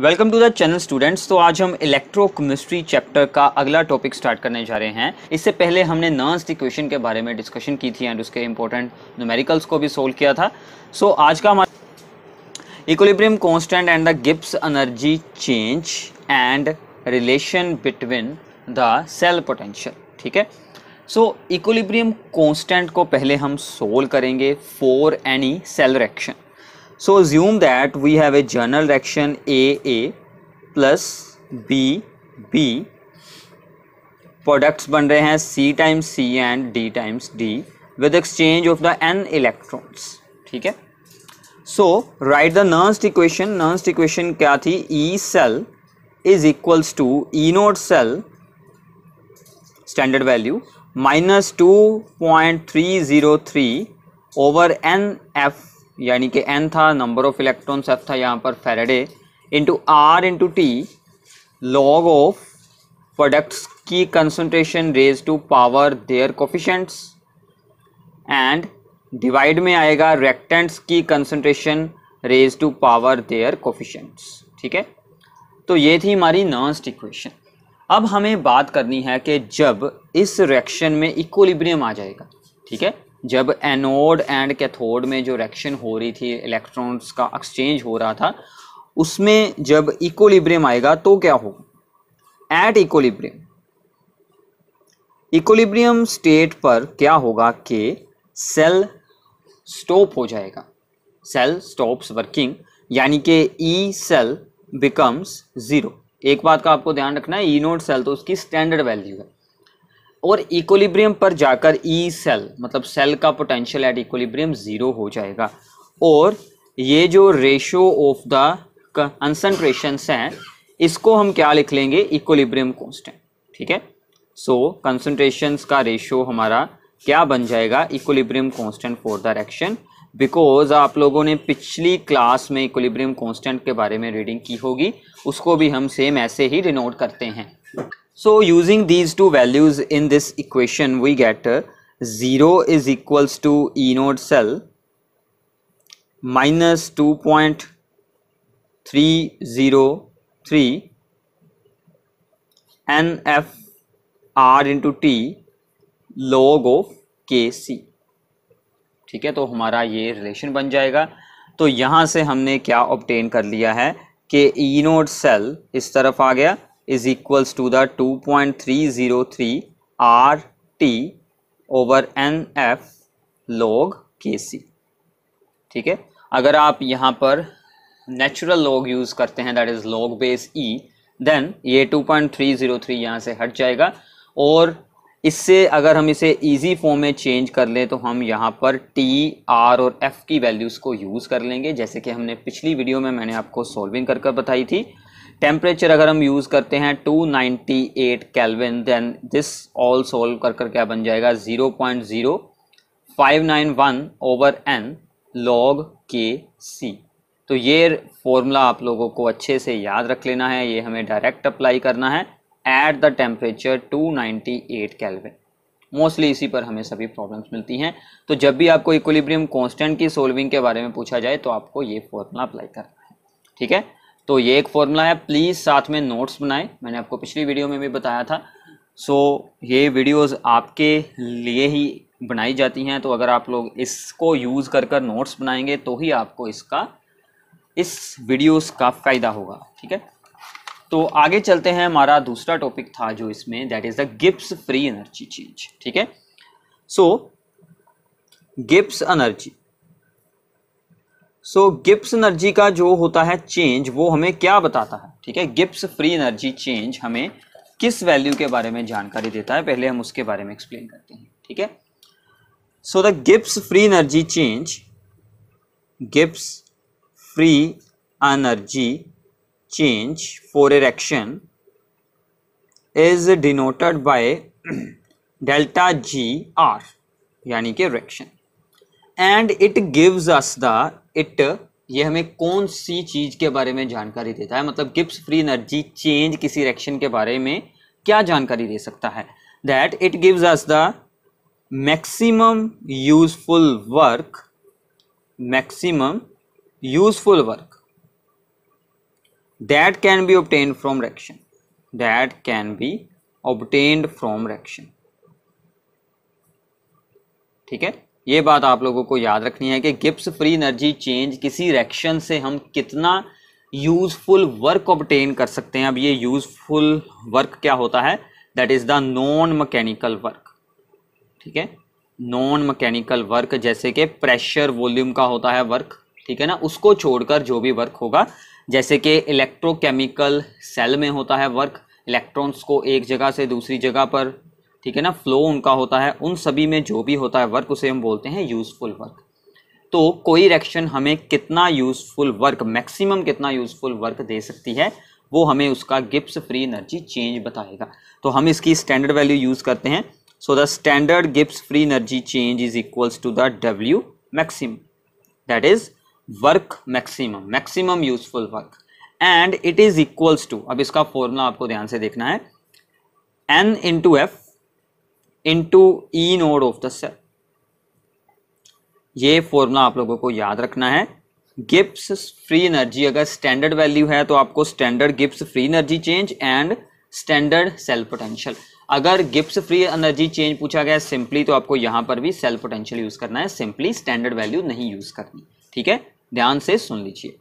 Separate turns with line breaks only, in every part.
welcome to the channel students तो आज हम इलेक्ट्रोकेमिस्ट्री चैप्टर का अगला टॉपिक स्टार्ट करने जा रहे हैं इससे पहले हमने नर्स इक्वेशन के बारे में डिस्कशन की थी एंड उसके इम्पोर्टेंट न्यूमेरिकल्स को भी सोल्व किया था सो so, आज का हमारा equilibrium constant and the Gibbs energy change and relation between the cell potential ठीक है सो इक्वलिब्रियम कॉन्स्टेंट को पहले हम सोल्व करेंगे for any cell reaction So assume that we have a general reaction AA plus BB products बन रहे C times C and D times D with exchange of the n electrons ठीक so write the Nernst equation Nernst equation क्या थी E cell is equals to E node cell standard value minus 2.303 over n f यानी कि N था number of electrons F था यहाँ पर Faraday into R into T log of products की concentration raise to power their coefficients and divide में आएगा reactants की concentration raise to power their coefficients ठीक है तो ये थी हमारी नर्स्ट इक्वेशन अब हमें बात करनी है कि जब इस रिएक्शन में इक्वलिब्रियम आ जाएगा ठीक है जब एनोड एंड कैथोड में जो रिएक्शन हो रही थी इलेक्ट्रॉन्स का एक्सचेंज हो रहा था उसमें जब इकोलिब्रियम आएगा तो क्या होगा एट इकोलिब्रियम इकोलिब्रियम स्टेट पर क्या होगा कि सेल स्टॉप हो जाएगा सेल स्टॉप्स वर्किंग यानी कि ई सेल बिकम्स ज़ीरो एक बात का आपको ध्यान रखना है ई नोट सेल तो उसकी स्टैंडर्ड वैल्यू है और इक्वलिब्रियम पर जाकर ई e सेल मतलब सेल का पोटेंशियल एट इक्वलिब्रियम ज़ीरो हो जाएगा और ये जो रेशो ऑफ द कंसनट्रेशंस हैं इसको हम क्या लिख लेंगे इक्वलिब्रियम कॉन्स्टेंट ठीक है सो कंसनट्रेशन कंसनट्रेशंस का रेशो हमारा क्या बन जाएगा equilibrium constant for the reaction because आप लोगों ने पिछली क्लास में इक्वलिब्रियम कॉन्स्टेंट के बारे में रीडिंग की होगी उसको भी हम सेम ऐसे ही डिनोट करते हैं So using these two values in this equation we get uh, 0 is equals to E node cell minus 2.303 NF R into t log of kc ठीक है तो हमारा ये रिलेशन बन जाएगा तो यहां से हमने क्या ऑप्टेन कर लिया है कि ई नोड सेल इस तरफ आ गया is equals to the 2.303 RT over NF log KC ठीक है अगर आप यहाँ पर नेचुरल लॉग यूज़ करते हैं that is log base e then ये 2.303 पॉइंट यहाँ से हट जाएगा और इससे अगर हम इसे इजी फॉर्म में चेंज कर लें तो हम यहाँ पर टी आर और एफ की वैल्यूज़ को यूज़ कर लेंगे जैसे कि हमने पिछली वीडियो में मैंने आपको सॉल्विंग कर कर बताई थी टेम्परेचर अगर हम यूज़ करते हैं 298 kelvin then this all solve कर कर क्या बन जाएगा 0.0591 over N log K C तो ये फॉर्मूला आप लोगों को अच्छे से याद रख लेना है ये हमें डायरेक्ट अप्लाई करना है at the temperature 298 kelvin mostly इसी पर हमें सभी प्रॉब्लम्स मिलती हैं तो जब भी आपको इक्विलिब्रियम कांस्टेंट की सोल्विंग के बारे में पूछा जाए तो आपको ये फॉर्मूला अप्लाई करना है ठीक है तो ये एक फॉर्मूला है प्लीज़ साथ में नोट्स बनाएं मैंने आपको पिछली वीडियो में भी बताया था सो so, ये वीडियोस आपके लिए ही बनाई जाती हैं तो अगर आप लोग इसको यूज़ कर कर नोट्स बनाएंगे तो ही आपको इसका इस वीडियोस का फ़ायदा होगा ठीक है तो आगे चलते हैं हमारा दूसरा टॉपिक था जो इसमें that is the Gibbs free energy change ठीक है so Gibbs energy so Gibbs energy का जो होता है चेंज वो हमें क्या बताता है ठीक है गिप्स फ्री एनर्जी चेंज हमें किस वैल्यू के बारे में जानकारी देता है पहले हम उसके बारे में एक्सप्लेन करते हैं ठीक है so the Gibbs free energy change Gibbs free energy change for erection is denoted by delta G R यानी कि erection and it gives us the it ये हमें कौन सी चीज़ के बारे में जानकारी देता है मतलब गिप्स फ्री एनर्जी चेंज किसी रिएक्शन के बारे में क्या जानकारी दे सकता है that it gives us the maximum useful work maximum useful work that can be obtain from reaction that can be obtained from reaction ठीक है ये बात आप लोगों को याद रखनी है कि गिप्स फ्री एनर्जी चेंज किसी रिएक्शन से हम कितना यूजफुल वर्क ऑबटेन कर सकते हैं अब ये यूजफुल वर्क क्या होता है that is the non mechanical work ठीक है नॉन मकैनिकल वर्क जैसे कि प्रेशर वॉल्यूम का होता है वर्क ठीक है ना उसको छोड़कर जो भी वर्क होगा जैसे कि इलेक्ट्रोकेमिकल सेल में होता है वर्क इलेक्ट्रॉन्स को एक जगह से दूसरी जगह पर ठीक है ना फ्लो उनका होता है उन सभी में जो भी होता है वर्क उसे हम बोलते हैं यूज़फुल वर्क तो कोई रिएक्शन हमें कितना यूज़फुल वर्क मैक्सिमम कितना यूज़फुल वर्क दे सकती है वो हमें उसका गिप्स फ्री एनर्जी चेंज बताएगा तो हम इसकी स्टैंडर्ड वैल्यू यूज़ करते हैं so the standard Gibbs free energy change is equals to the W maximum that is work maximum maximum useful work and it is equals to अब इसका formula आपको ध्यान से देखना है n into F into E naught of the cell ये formula आप लोगों को याद रखना है गिप्स फ्री एनर्जी अगर स्टैंडर्ड वैल्यू है तो आपको standard Gibbs free energy change and standard cell potential अगर गिप्स फ्री एनर्जी चेंज पूछा गया सिंपली तो आपको यहां पर भी सेल पोटेंशियल यूज करना है सिंपली स्टैंडर्ड वैल्यू नहीं यूज करनी ठीक है ध्यान से सुन लीजिए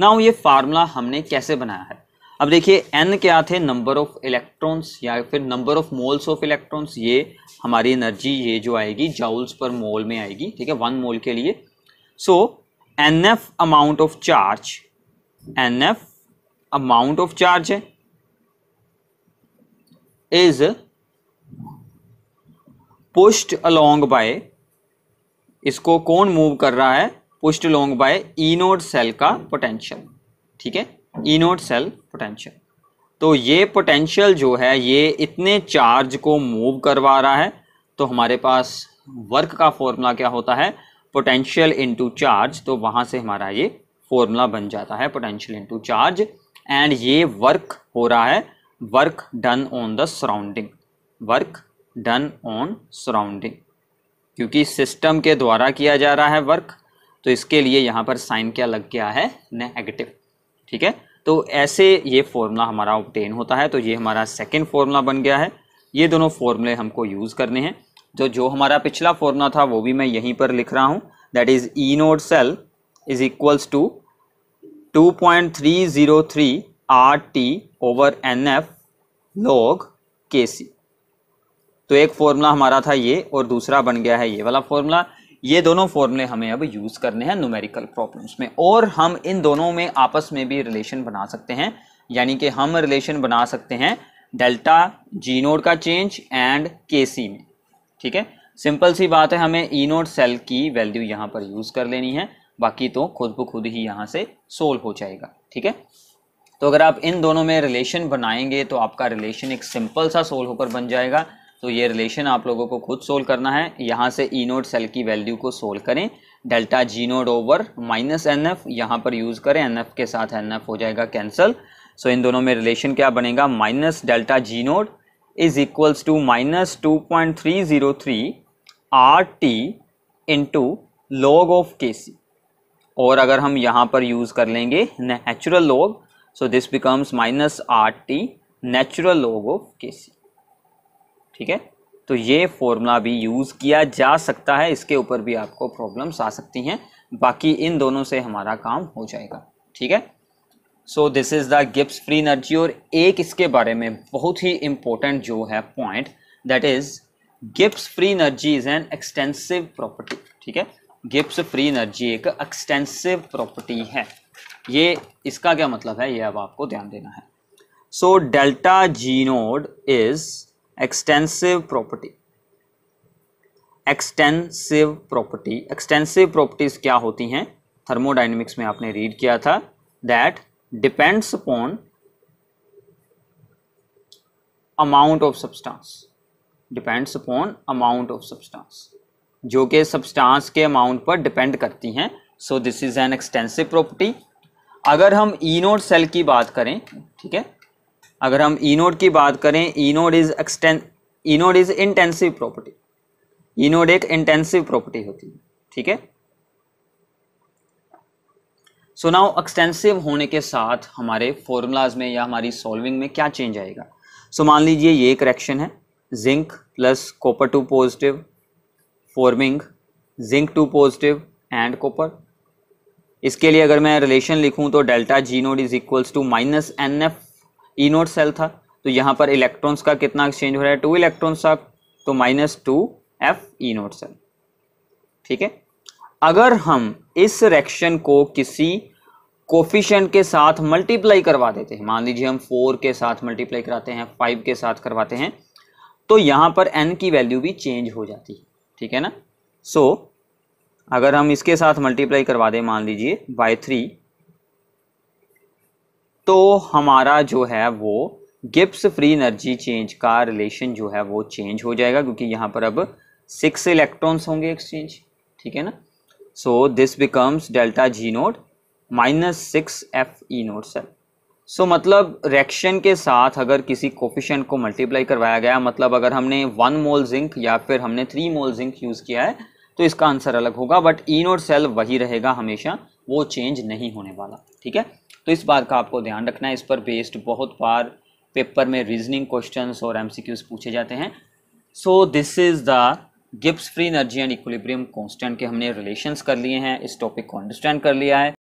ना ये फार्मूला हमने कैसे बनाया है अब देखिए एन क्या थे नंबर ऑफ इलेक्ट्रॉन्स या फिर number of moles of electrons ये हमारी एनर्जी ये जो आएगी जाउल्स पर मोल में आएगी ठीक है वन मोल के लिए so n F amount of charge n F amount of charge है इज पुश्ड अलोंग बाय इसको कौन मूव कर रहा है pushed long by E nought cell का पोटेंशियल ठीक है इनोड सेल पोटेंशियल तो ये पोटेंशियल जो है ये इतने चार्ज को मूव करवा रहा है तो हमारे पास वर्क का फॉर्मूला क्या होता है पोटेंशियल इंटू चार्ज तो वहाँ से हमारा ये फॉर्मूला बन जाता है पोटेंशियल इंटू चार्ज एंड ये वर्क हो रहा है work done on the surrounding work done on surrounding क्योंकि सिस्टम के द्वारा किया जा रहा है वर्क तो इसके लिए यहाँ पर साइन क्या लग गया है नेगेटिव ठीक है तो ऐसे ये फॉर्मूला हमारा ऑप्टेन होता है तो ये हमारा सेकेंड फॉर्मूला बन गया है ये दोनों फॉर्मूले हमको यूज़ करने हैं जो तो जो हमारा पिछला फॉर्मूला था वो भी मैं यहीं पर लिख रहा हूँ that is E nought cell is equals to two point three zero three R T over n F log K C तो एक फॉर्मूला हमारा था ये और दूसरा बन गया है ये वाला फॉर्मूला ये दोनों फॉर्मूले हमें अब यूज़ करने हैं न्यूमेरिकल प्रॉब्लम्स में और हम इन दोनों में आपस में भी रिलेशन बना सकते हैं यानी कि हम रिलेशन बना सकते हैं डेल्टा जी नोड का चेंज एंड के सी में ठीक है सिंपल सी बात है हमें ई नोड सेल की वैल्यू यहाँ पर यूज़ कर लेनी है बाकी तो खुद ब खुद ही यहाँ से सोल्व हो जाएगा ठीक है तो अगर आप इन दोनों में रिलेशन बनाएंगे तो आपका रिलेशन एक सिंपल सा सोल्व होकर बन जाएगा तो ये रिलेशन आप लोगों को खुद सोल्व करना है यहाँ से ई नोड सेल की वैल्यू को सोल्व करें delta G nought over minus n F यहाँ पर यूज़ करें एन एफ के साथ एन एफ हो जाएगा कैंसल सो इन दोनों में रिलेशन क्या बनेगा minus delta G nought is equals to minus two point three zero three R T into log of K C और अगर हम यहाँ पर यूज़ कर लेंगे natural log so this becomes minus R T natural log of K C ठीक है तो ये फॉर्मूला भी यूज़ किया जा सकता है इसके ऊपर भी आपको प्रॉब्लम्स आ सकती हैं बाकी इन दोनों से हमारा काम हो जाएगा ठीक है so this is the Gibbs free energy और एक इसके बारे में बहुत ही इम्पोर्टेंट जो है point that is Gibbs free energy is an extensive property ठीक है गिप्स फ्री एनर्जी एक एक्सटेंसिव प्रॉपर्टी है ये इसका क्या मतलब है ये अब आपको ध्यान देना है so delta G nought is extensive property extensive property extensive properties क्या होती हैं थर्मोडाइनमिक्स में आपने रीड किया था that depends upon amount of substance depends upon amount of substance जो कि सब्सटेंस के अमाउंट पर डिपेंड करती हैं so this is an extensive property अगर हम ई e नोट सेल की बात करें ठीक है अगर हम ईनोड की बात करें E nought is extensive E nought is intensive property E nought एक इंटेंसिव प्रॉपर्टी होती है ठीक है सो नाउ एक्सटेंसिव होने के साथ हमारे फॉर्मूलाज में या हमारी सॉल्विंग में क्या चेंज आएगा सो so, मान लीजिए ये एक रिएक्शन है zinc plus copper two positive forming zinc two positive and copper इसके लिए अगर मैं रिलेशन लिखूं तो delta G nought is equals to minus n F E nought cell था तो यहाँ पर इलेक्ट्रॉन्स का कितना एक्सचेंज हो रहा है टू इलेक्ट्रॉन्स का तो minus two F E nought cell ठीक है अगर हम इस रिएक्शन को किसी कोफिशेंट के साथ मल्टीप्लाई करवा देते हैं मान लीजिए हम फोर के साथ मल्टीप्लाई कराते हैं फाइव के साथ करवाते हैं तो यहाँ पर एन की वैल्यू भी चेंज हो जाती है ठीक है ना सो so, अगर हम इसके साथ मल्टीप्लाई करवा दें मान लीजिए बाय थ्री तो हमारा जो है वो गिप्स फ्री एनर्जी चेंज का रिलेशन जो है वो चेंज हो जाएगा क्योंकि यहाँ पर अब सिक्स इलेक्ट्रॉन्स होंगे एक्सचेंज ठीक है ना so this becomes delta G nought minus six F E nought cell so मतलब रिएक्शन के साथ अगर किसी कोफिशेंट को मल्टीप्लाई करवाया गया मतलब अगर हमने वन मोल जिंक या फिर हमने थ्री मोल जिंक यूज़ किया है तो इसका आंसर अलग होगा बट ई नोट सेल वही रहेगा हमेशा वो चेंज नहीं होने वाला ठीक है तो इस बात का आपको ध्यान रखना है इस पर बेस्ड बहुत बार पेपर में रीजनिंग क्वेश्चन और एम पूछे जाते हैं so this is the Gibbs free energy and equilibrium constant के हमने रिलेशंस कर लिए हैं इस टॉपिक को अंडरस्टैंड कर लिया है